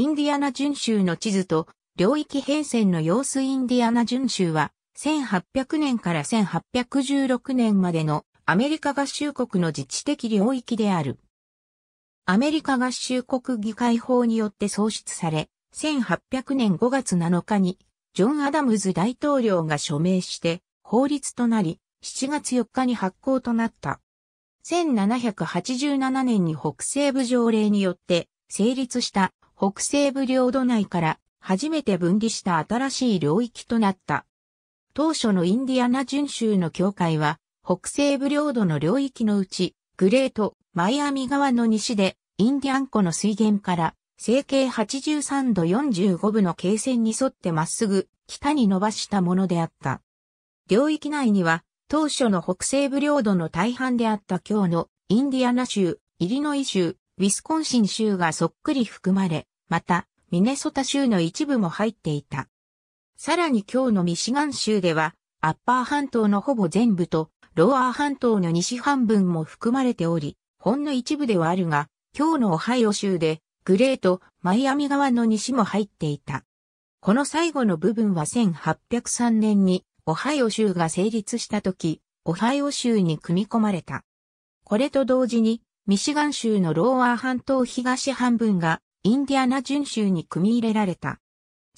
インディアナ巡州の地図と領域変遷の様子インディアナ巡州は1800年から1816年までのアメリカ合衆国の自治的領域である。アメリカ合衆国議会法によって創出され、1800年5月7日にジョン・アダムズ大統領が署名して法律となり、7月4日に発行となった。1787年に北西部条例によって成立した北西部領土内から初めて分離した新しい領域となった。当初のインディアナ巡州の境界は、北西部領土の領域のうち、グレート、マイアミ側の西で、インディアン湖の水源から、整形83度45分の経線に沿ってまっすぐ、北に伸ばしたものであった。領域内には、当初の北西部領土の大半であった今日の、インディアナ州、イリノイ州、ウィスコンシン州がそっくり含まれ、また、ミネソタ州の一部も入っていた。さらに今日のミシガン州では、アッパー半島のほぼ全部と、ローアー半島の西半分も含まれており、ほんの一部ではあるが、今日のオハイオ州で、グレート、マイアミ側の西も入っていた。この最後の部分は1803年に、オハイオ州が成立した時、オハイオ州に組み込まれた。これと同時に、ミシガン州のローアー半島東半分がインディアナ巡州に組み入れられた。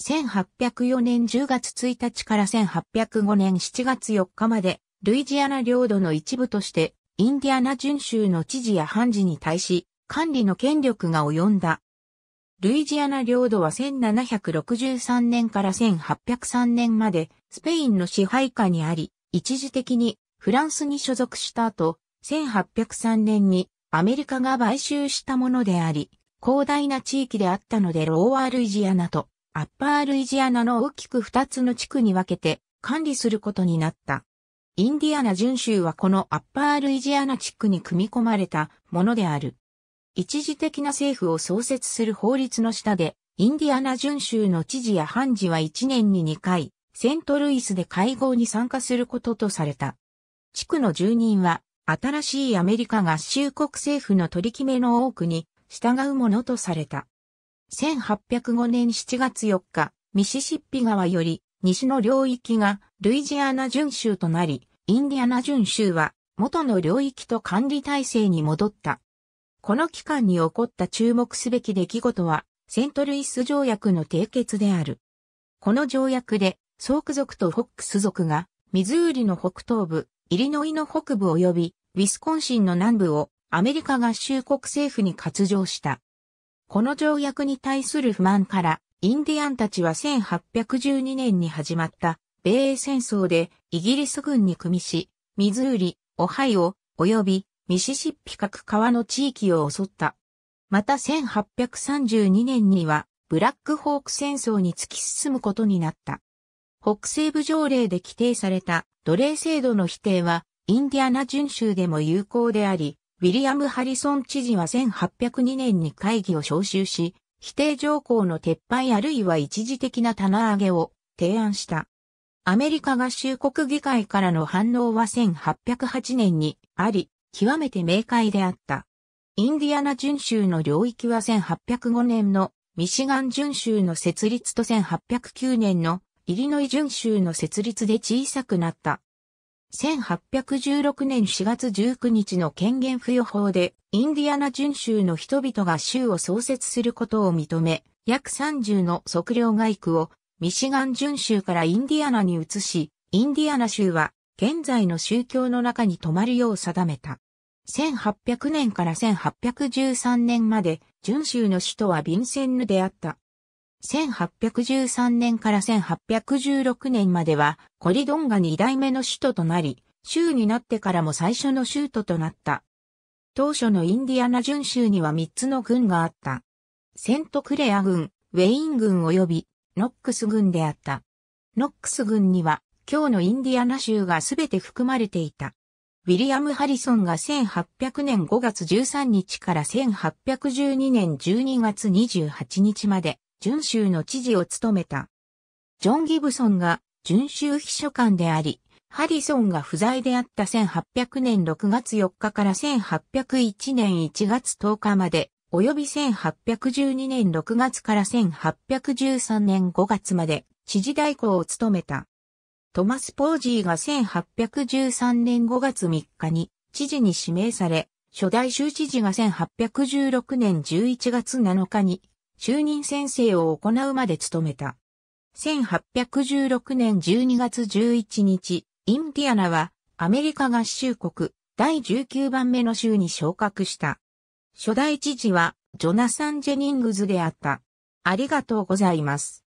1804年10月1日から1805年7月4日まで、ルイジアナ領土の一部として、インディアナ巡州の知事や判事に対し、管理の権力が及んだ。ルイジアナ領土は1763年から1803年まで、スペインの支配下にあり、一時的にフランスに所属した後、1803年にアメリカが買収したものであり、広大な地域であったのでローワールイジアナとアッパールイジアナの大きく2つの地区に分けて管理することになった。インディアナ準州はこのアッパールイジアナ地区に組み込まれたものである。一時的な政府を創設する法律の下で、インディアナ準州の知事や判事は1年に2回、セントルイスで会合に参加することとされた。地区の住人は、新しいアメリカ合衆国政府の取り決めの多くに従うものとされた。1805年7月4日、ミシシッピ川より西の領域がルイジアナ準州となり、インディアナ準州は元の領域と管理体制に戻った。この期間に起こった注目すべき出来事は、セントルイス条約の締結である。この条約で、ソーク族とホックス族が、ミズーリの北東部、イリノイの北部及び、ウィスコンシンの南部をアメリカ合衆国政府に割譲した。この条約に対する不満から、インディアンたちは1812年に始まった米英戦争でイギリス軍に組みし、ミズーリ、オハイオ、及びミシシッピ各川の地域を襲った。また1832年にはブラックホーク戦争に突き進むことになった。北西部条例で規定された奴隷制度の否定はインディアナ巡州でも有効であり、ウィリアム・ハリソン知事は1802年に会議を招集し、否定条項の撤廃あるいは一時的な棚上げを提案した。アメリカ合衆国議会からの反応は1808年にあり、極めて明快であった。インディアナ準州の領域は1805年のミシガン準州の設立と1809年のイリノイ準州の設立で小さくなった。1816年4月19日の権限付与法で、インディアナ準州の人々が州を創設することを認め、約30の測量外区を、ミシガン準州からインディアナに移し、インディアナ州は、現在の宗教の中に泊まるよう定めた。1800年から1813年まで、準州の首都はヴィンセンヌであった。1813年から1816年まではコリドンが2代目の首都となり、州になってからも最初の州都となった。当初のインディアナ準州には3つの軍があった。セントクレア軍、ウェイン軍及びノックス軍であった。ノックス軍には今日のインディアナ州がすべて含まれていた。ウィリアム・ハリソンが1800年5月13日から1812年12月28日まで準州の知事を務めた。ジョン・ギブソンが準州秘書官であり、ハリソンが不在であった1800年6月4日から1801年1月10日まで、及び1812年6月から1813年5月まで、知事代行を務めた。トマス・ポージーが1813年5月3日に知事に指名され、初代州知事が1816年11月7日に就任先生を行うまで務めた。1816年12月11日、インディアナはアメリカ合衆国第19番目の州に昇格した。初代知事はジョナサン・ジェニングズであった。ありがとうございます。